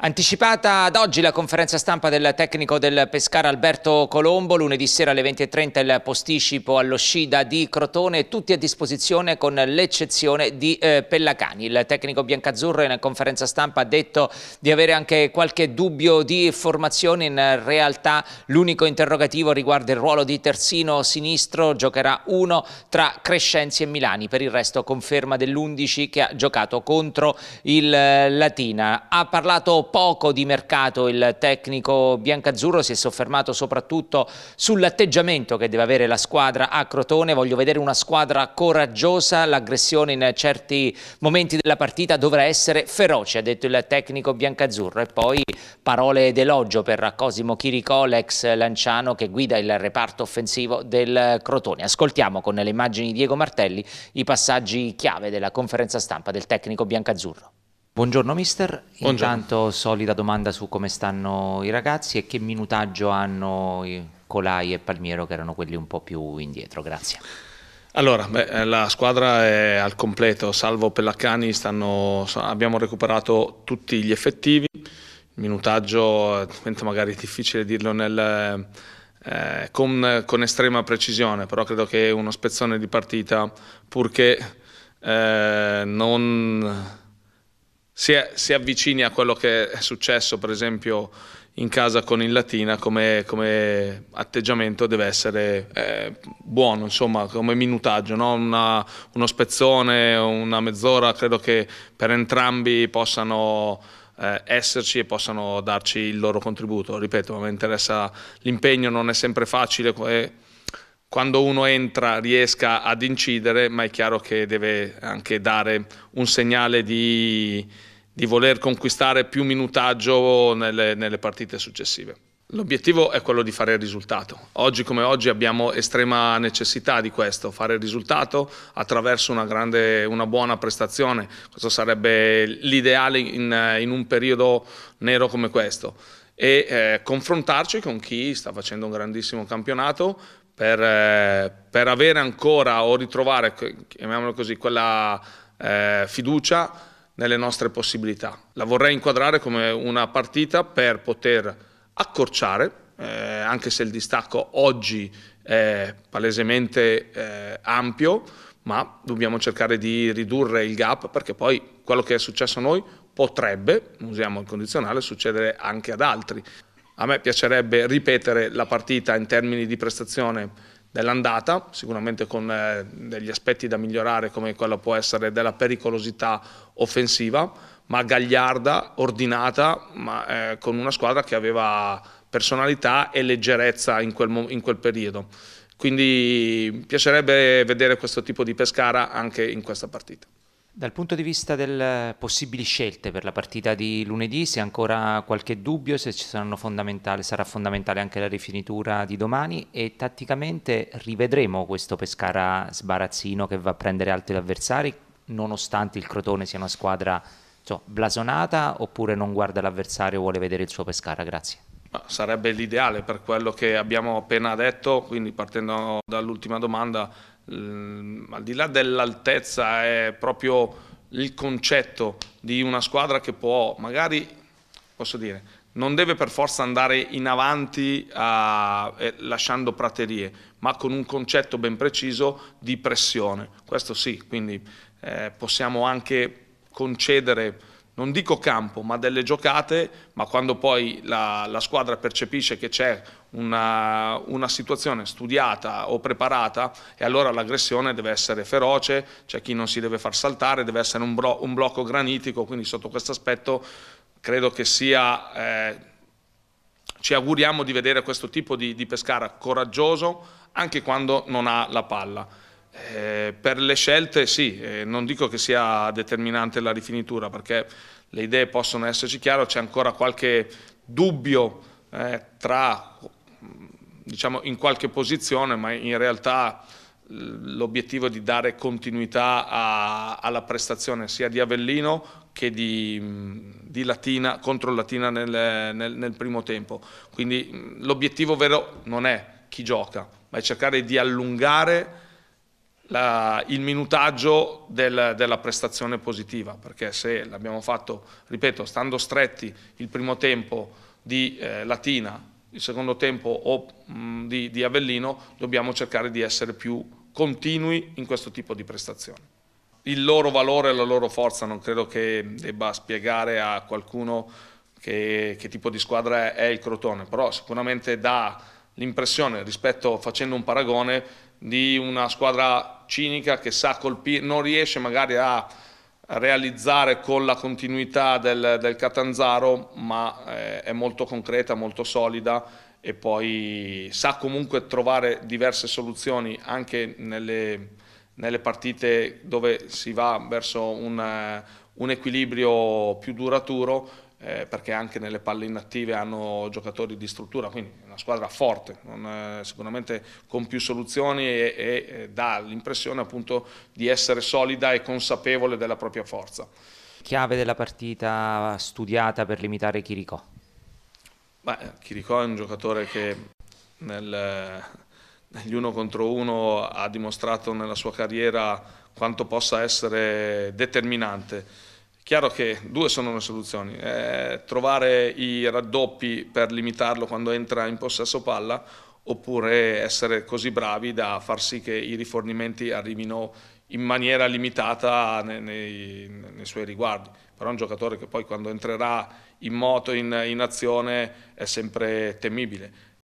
Anticipata ad oggi la conferenza stampa del tecnico del Pescara Alberto Colombo, lunedì sera alle 20.30 il posticipo allo Scida di Crotone, tutti a disposizione con l'eccezione di eh, Pellacani. Il tecnico biancazzurro in conferenza stampa ha detto di avere anche qualche dubbio di formazione, in realtà l'unico interrogativo riguarda il ruolo di terzino sinistro, giocherà uno tra Crescenzi e Milani, per il resto conferma dell'11 che ha giocato contro il eh, Latina. Ha parlato poco di mercato il tecnico biancazzurro, si è soffermato soprattutto sull'atteggiamento che deve avere la squadra a Crotone, voglio vedere una squadra coraggiosa, l'aggressione in certi momenti della partita dovrà essere feroce, ha detto il tecnico biancazzurro e poi parole d'elogio per Cosimo Chiricò, l'ex lanciano che guida il reparto offensivo del Crotone. Ascoltiamo con le immagini di Diego Martelli i passaggi chiave della conferenza stampa del tecnico biancazzurro. Buongiorno mister, Buongiorno. intanto solida domanda su come stanno i ragazzi e che minutaggio hanno Colai e Palmiero che erano quelli un po' più indietro, grazie. Allora, beh, eh, la squadra è al completo, salvo Pellaccani, stanno, abbiamo recuperato tutti gli effettivi, il minutaggio eh, magari difficile dirlo nel, eh, eh, con, con estrema precisione, però credo che uno spezzone di partita, purché eh, non si, è, si, avvicini a quello che è successo per esempio in casa con il Latina come, come atteggiamento deve essere eh, buono, insomma, come minutaggio, no? una, uno spezzone, una mezz'ora, credo che per entrambi possano eh, esserci e possano darci il loro contributo. Ripeto, mi interessa l'impegno, non è sempre facile. Eh, quando uno entra riesca ad incidere, ma è chiaro che deve anche dare un segnale di, di voler conquistare più minutaggio nelle, nelle partite successive. L'obiettivo è quello di fare il risultato. Oggi come oggi abbiamo estrema necessità di questo, fare il risultato attraverso una, grande, una buona prestazione. Questo sarebbe l'ideale in, in, un periodo nero come questo. E eh, confrontarci con chi sta facendo un grandissimo campionato per, eh, per avere ancora o ritrovare, chiamiamolo così, quella eh, fiducia nelle nostre possibilità. La vorrei inquadrare come una partita per poter accorciare, eh, anche se il distacco oggi è palesemente eh, ampio, ma dobbiamo cercare di ridurre il gap perché poi quello che è successo a noi potrebbe, usiamo il condizionale, succedere anche ad altri. A me piacerebbe ripetere la partita in termini di prestazione dell'andata, sicuramente con eh, degli aspetti da migliorare come quello può essere della pericolosità offensiva, ma gagliarda, ordinata, ma eh, con una squadra che aveva personalità e leggerezza in quel, in quel periodo. Quindi piacerebbe vedere questo tipo di Pescara anche in questa partita. Dal punto di vista delle possibili scelte per la partita di lunedì, se ancora qualche dubbio, se fondamentale, sarà fondamentale anche la rifinitura di domani e tatticamente rivedremo questo Pescara sbarazzino che va a prendere altri avversari, nonostante il Crotone sia una squadra so, blasonata oppure non guarda l'avversario e vuole vedere il suo Pescara. Grazie. Sarebbe l'ideale per quello che abbiamo appena detto, quindi partendo dall'ultima domanda Ehm, al di là dell'altezza è proprio il concetto di una squadra che può magari, posso dire, non deve per forza andare in avanti a, eh, lasciando praterie, ma con un concetto ben preciso di pressione. Questo sì, quindi eh, possiamo anche concedere, non dico campo, ma delle giocate, ma quando poi la, la squadra percepisce che c'è una, una situazione studiata o preparata e allora l'aggressione deve essere feroce, c'è cioè chi non si deve far saltare, deve essere un, bro, un blocco granitico, quindi sotto questo aspetto credo che sia... Eh, ci auguriamo di vedere questo tipo di, di, Pescara coraggioso anche quando non ha la palla. Eh, per le scelte sì, eh, non dico che sia determinante la rifinitura perché le idee possono esserci chiaro, c'è ancora qualche dubbio eh, tra diciamo, in qualche posizione, ma in realtà l'obiettivo è di dare continuità a, alla prestazione sia di Avellino che di, di Latina contro Latina nel, nel, nel primo tempo. Quindi l'obiettivo vero non è chi gioca, ma è cercare di allungare la, il minutaggio del, della prestazione positiva, perché se l'abbiamo fatto, ripeto, stando stretti il primo tempo di eh, Latina il secondo tempo o, di, di Avellino dobbiamo cercare di essere più continui in questo tipo di prestazioni. Il loro valore e la loro forza non credo che debba spiegare a qualcuno che, che tipo di squadra è, è il Crotone, però sicuramente dà l'impressione rispetto, facendo un paragone, di una squadra cinica che sa colpire, non riesce magari a realizzare con la continuità del, del Catanzaro, ma eh, è molto concreta, molto solida e poi sa comunque trovare diverse soluzioni anche nelle, nelle partite dove si va verso un, eh, un equilibrio più duraturo eh, perché anche nelle palle inattive hanno giocatori di struttura, quindi è una squadra forte, non, eh, sicuramente con più soluzioni e, e, e eh, dà l'impressione appunto di essere solida e consapevole della propria forza. Chiave della partita studiata per limitare Chiricò? Beh, Chiricò è un giocatore che nel, negli uno contro uno ha dimostrato nella sua carriera quanto possa essere determinante Chiaro che due sono le soluzioni, eh, trovare i raddoppi per limitarlo quando entra in possesso palla oppure essere così bravi da far sì che i rifornimenti arrivino in maniera limitata nei, nei, nei suoi riguardi. Però è un giocatore che poi quando entrerà in moto, in, in azione, è sempre temibile